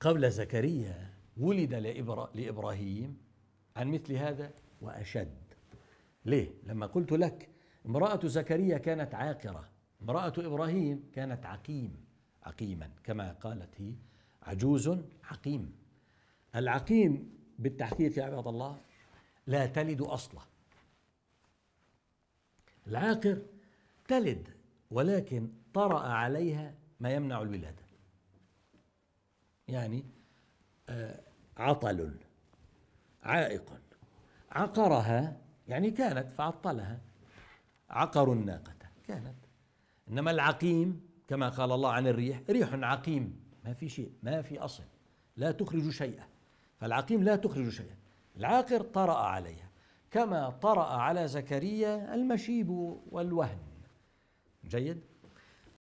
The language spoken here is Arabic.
قول زكريا ولد لابراهيم عن مثل هذا واشد ليه لما قلت لك امراه زكريا كانت عاقره امراه ابراهيم كانت عقيم عقيما كما قالت هي عجوز عقيم العقيم بالتحقيق يا عباد الله لا تلد اصلا العاقر تلد ولكن طرأ عليها ما يمنع الولاده يعني آه، عطل عائق عقرها يعني كانت فعطلها عقروا الناقة كانت إنما العقيم كما قال الله عن الريح ريح عقيم ما في شيء ما في أصل لا تخرج شيئا فالعقيم لا تخرج شيئا العاقر طرأ عليها كما طرأ على زكريا المشيب والوهن جيد